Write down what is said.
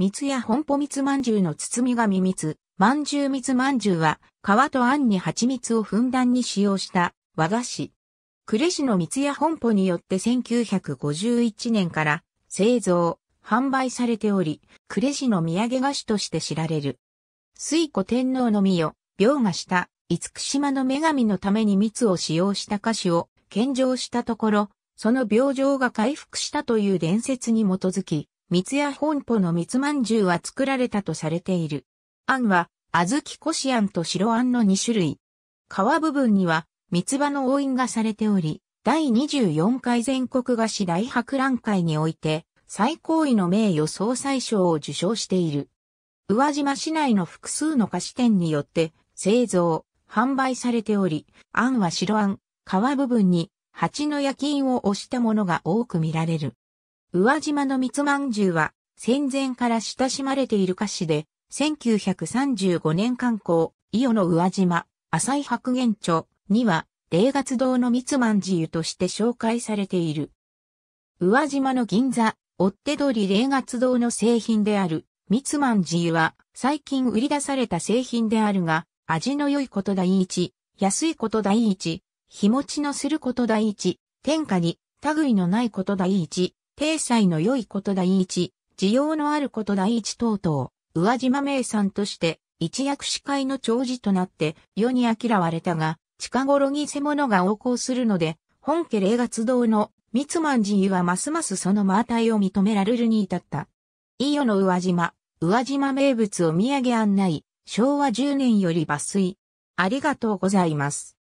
蜜や本舗蜜まんじゅうの包み紙蜜、まんじゅう蜜まんじゅうは、皮とあんに蜂蜜をふんだんに使用した和菓子。呉市の蜜屋本舗によって1951年から製造、販売されており、呉市の土産菓子として知られる。水古天皇の御代、病がした、五福島の女神のために蜜を使用した菓子を献上したところ、その病状が回復したという伝説に基づき、三ツ屋本舗の三つまんじゅうは作られたとされている。あんは、小豆こしあんと白あんの2種類。皮部分には、三つ葉の応印がされており、第24回全国菓子大博覧会において、最高位の名誉総裁賞を受賞している。宇和島市内の複数の菓子店によって、製造、販売されており、あんは白あん、皮部分に、蜂の焼き印を押したものが多く見られる。宇和島の蜜まんじゅうは、戦前から親しまれている菓子で、1935年観光、伊予の宇和島、浅井白玄町には、霊月堂の蜜まんじゅうとして紹介されている。宇和島の銀座、追手取霊月堂の製品である、蜜まんじゅうは、最近売り出された製品であるが、味の良いこと第一、安いこと第一、日持ちのすること第一、天下に、類のないこと第一、平裁の良いこと第一、需要のあること第一等々、宇和島名産として、一躍司会の長寿となって世にあきらわれたが、近頃偽物が横行するので、本家霊月堂の三つ万寺はますますその真値を認められるに至った。伊予の宇和島、宇和島名物を土産案内、昭和10年より抜粋。ありがとうございます。